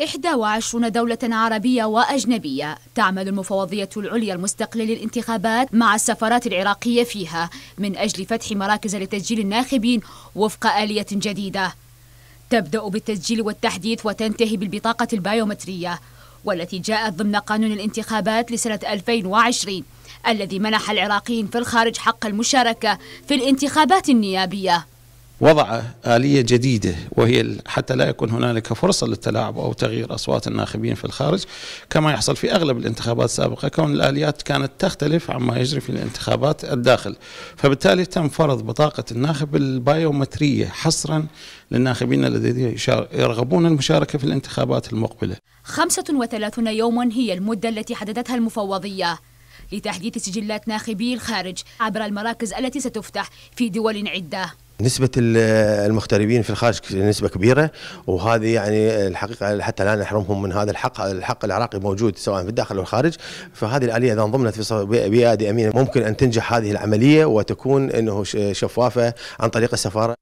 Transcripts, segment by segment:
21 دولة عربية وأجنبية تعمل المفوضية العليا المستقلة للانتخابات مع السفارات العراقية فيها من أجل فتح مراكز لتسجيل الناخبين وفق آلية جديدة تبدأ بالتسجيل والتحديث وتنتهي بالبطاقة البيومترية والتي جاءت ضمن قانون الانتخابات لسنة 2020 الذي منح العراقيين في الخارج حق المشاركة في الانتخابات النيابية وضع آلية جديدة وهي حتى لا يكون هنالك فرصة للتلاعب أو تغيير أصوات الناخبين في الخارج كما يحصل في أغلب الانتخابات السابقة كون الآليات كانت تختلف عما يجري في الانتخابات الداخل فبالتالي تم فرض بطاقة الناخب البايومترية حصرا للناخبين الذين يرغبون المشاركة في الانتخابات المقبلة 35 يوما هي المدة التي حددتها المفوضية لتحديث سجلات ناخبي الخارج عبر المراكز التي ستفتح في دول عده نسبة المغتربين في الخارج نسبة كبيرة وهذه يعني الحقيقة حتى لا نحرمهم من هذا الحق، الحق العراقي موجود سواء في الداخل أو الخارج، فهذه الآلية إذا انضمت في بيئة أمينة ممكن أن تنجح هذه العملية وتكون أنه شفافة عن طريق السفارة.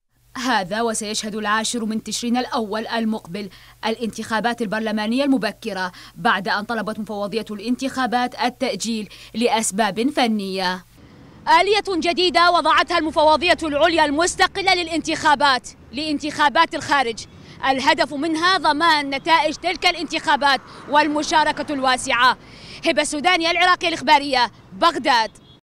هذا وسيشهد العاشر من تشرين الأول المقبل الانتخابات البرلمانية المبكرة بعد أن طلبت مفوضية الانتخابات التأجيل لأسباب فنية آلية جديدة وضعتها المفوضية العليا المستقلة للانتخابات لانتخابات الخارج الهدف منها ضمان نتائج تلك الانتخابات والمشاركة الواسعة هبة السودانية العراقية الإخبارية بغداد